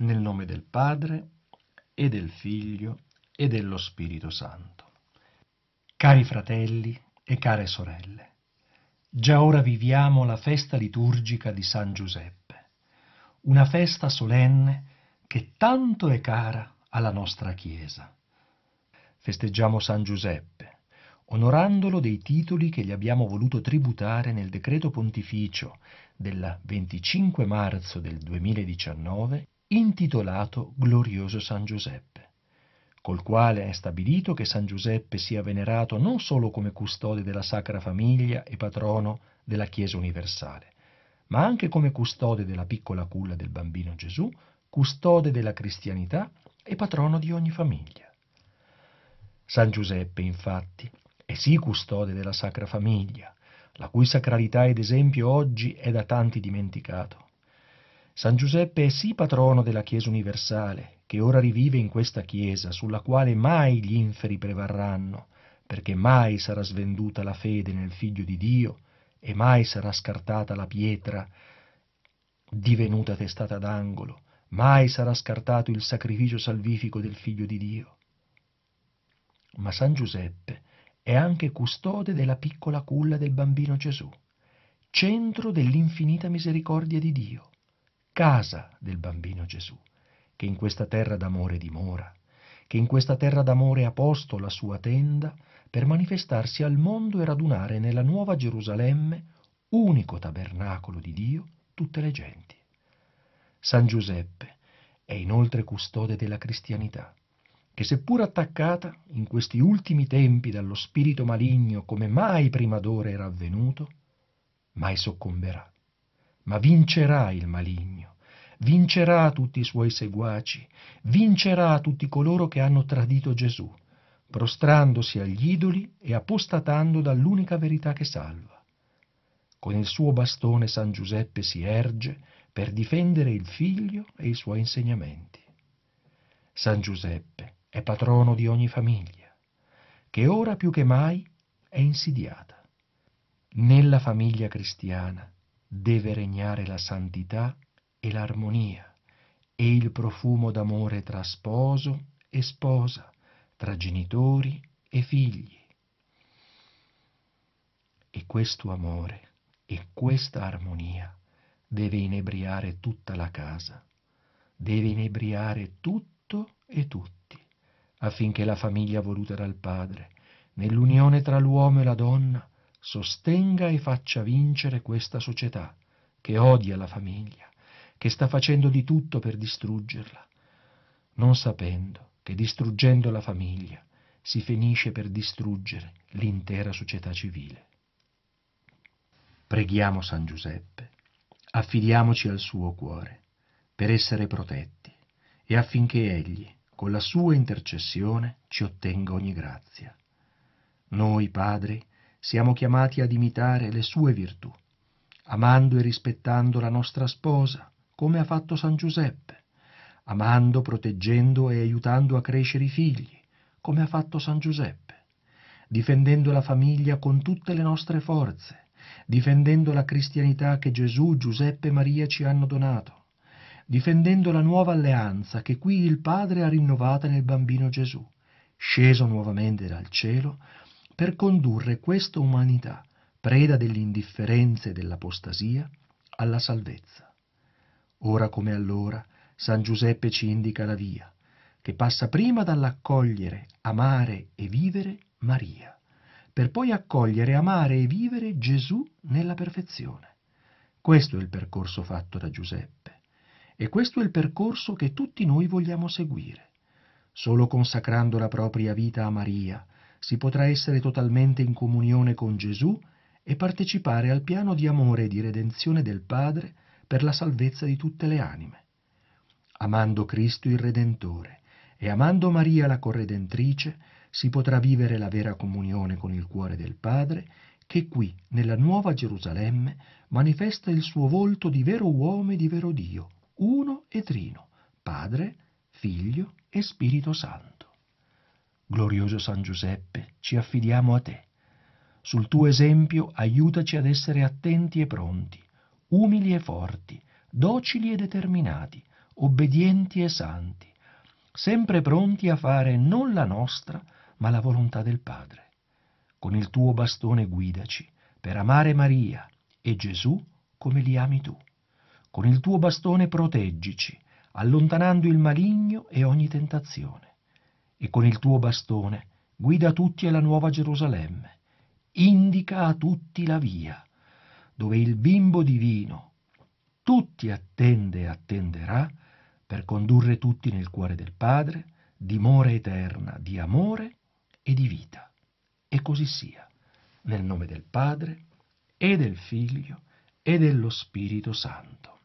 Nel nome del Padre e del Figlio e dello Spirito Santo. Cari fratelli e care sorelle, già ora viviamo la festa liturgica di San Giuseppe, una festa solenne che tanto è cara alla nostra Chiesa. Festeggiamo San Giuseppe, onorandolo dei titoli che gli abbiamo voluto tributare nel decreto pontificio del 25 marzo del 2019 intitolato Glorioso San Giuseppe, col quale è stabilito che San Giuseppe sia venerato non solo come custode della Sacra Famiglia e patrono della Chiesa Universale, ma anche come custode della piccola culla del bambino Gesù, custode della cristianità e patrono di ogni famiglia. San Giuseppe, infatti, è sì custode della Sacra Famiglia, la cui sacralità ed esempio oggi è da tanti dimenticato, San Giuseppe è sì patrono della Chiesa universale, che ora rivive in questa Chiesa, sulla quale mai gli inferi prevarranno, perché mai sarà svenduta la fede nel Figlio di Dio e mai sarà scartata la pietra divenuta testata d'angolo, mai sarà scartato il sacrificio salvifico del Figlio di Dio. Ma San Giuseppe è anche custode della piccola culla del bambino Gesù, centro dell'infinita misericordia di Dio casa del bambino Gesù, che in questa terra d'amore dimora, che in questa terra d'amore ha posto la sua tenda per manifestarsi al mondo e radunare nella nuova Gerusalemme, unico tabernacolo di Dio, tutte le genti. San Giuseppe è inoltre custode della cristianità, che seppur attaccata in questi ultimi tempi dallo spirito maligno come mai prima d'ora era avvenuto, mai soccomberà ma vincerà il maligno, vincerà tutti i suoi seguaci, vincerà tutti coloro che hanno tradito Gesù, prostrandosi agli idoli e apostatando dall'unica verità che salva. Con il suo bastone San Giuseppe si erge per difendere il figlio e i suoi insegnamenti. San Giuseppe è patrono di ogni famiglia, che ora più che mai è insidiata. Nella famiglia cristiana deve regnare la santità e l'armonia e il profumo d'amore tra sposo e sposa, tra genitori e figli. E questo amore e questa armonia deve inebriare tutta la casa, deve inebriare tutto e tutti, affinché la famiglia voluta dal Padre, nell'unione tra l'uomo e la donna, sostenga e faccia vincere questa società che odia la famiglia, che sta facendo di tutto per distruggerla, non sapendo che distruggendo la famiglia si finisce per distruggere l'intera società civile. Preghiamo San Giuseppe, affidiamoci al suo cuore per essere protetti e affinché egli, con la sua intercessione, ci ottenga ogni grazia. Noi, Padri, siamo chiamati ad imitare le sue virtù, amando e rispettando la nostra sposa, come ha fatto San Giuseppe, amando, proteggendo e aiutando a crescere i figli, come ha fatto San Giuseppe, difendendo la famiglia con tutte le nostre forze, difendendo la cristianità che Gesù, Giuseppe e Maria ci hanno donato, difendendo la nuova alleanza che qui il Padre ha rinnovata nel bambino Gesù, sceso nuovamente dal cielo, per condurre questa umanità, preda dell'indifferenza e dell'apostasia, alla salvezza. Ora come allora, San Giuseppe ci indica la via, che passa prima dall'accogliere, amare e vivere Maria, per poi accogliere, amare e vivere Gesù nella perfezione. Questo è il percorso fatto da Giuseppe e questo è il percorso che tutti noi vogliamo seguire. Solo consacrando la propria vita a Maria, si potrà essere totalmente in comunione con Gesù e partecipare al piano di amore e di redenzione del Padre per la salvezza di tutte le anime. Amando Cristo il Redentore e amando Maria la Corredentrice, si potrà vivere la vera comunione con il cuore del Padre, che qui, nella nuova Gerusalemme, manifesta il suo volto di vero uomo e di vero Dio, uno e trino, Padre, Figlio e Spirito Santo. Glorioso San Giuseppe, ci affidiamo a te. Sul tuo esempio aiutaci ad essere attenti e pronti, umili e forti, docili e determinati, obbedienti e santi, sempre pronti a fare non la nostra, ma la volontà del Padre. Con il tuo bastone guidaci per amare Maria e Gesù come li ami tu. Con il tuo bastone proteggici, allontanando il maligno e ogni tentazione e con il tuo bastone guida tutti alla nuova Gerusalemme, indica a tutti la via, dove il bimbo divino tutti attende e attenderà per condurre tutti nel cuore del Padre, dimora eterna di amore e di vita. E così sia, nel nome del Padre e del Figlio e dello Spirito Santo.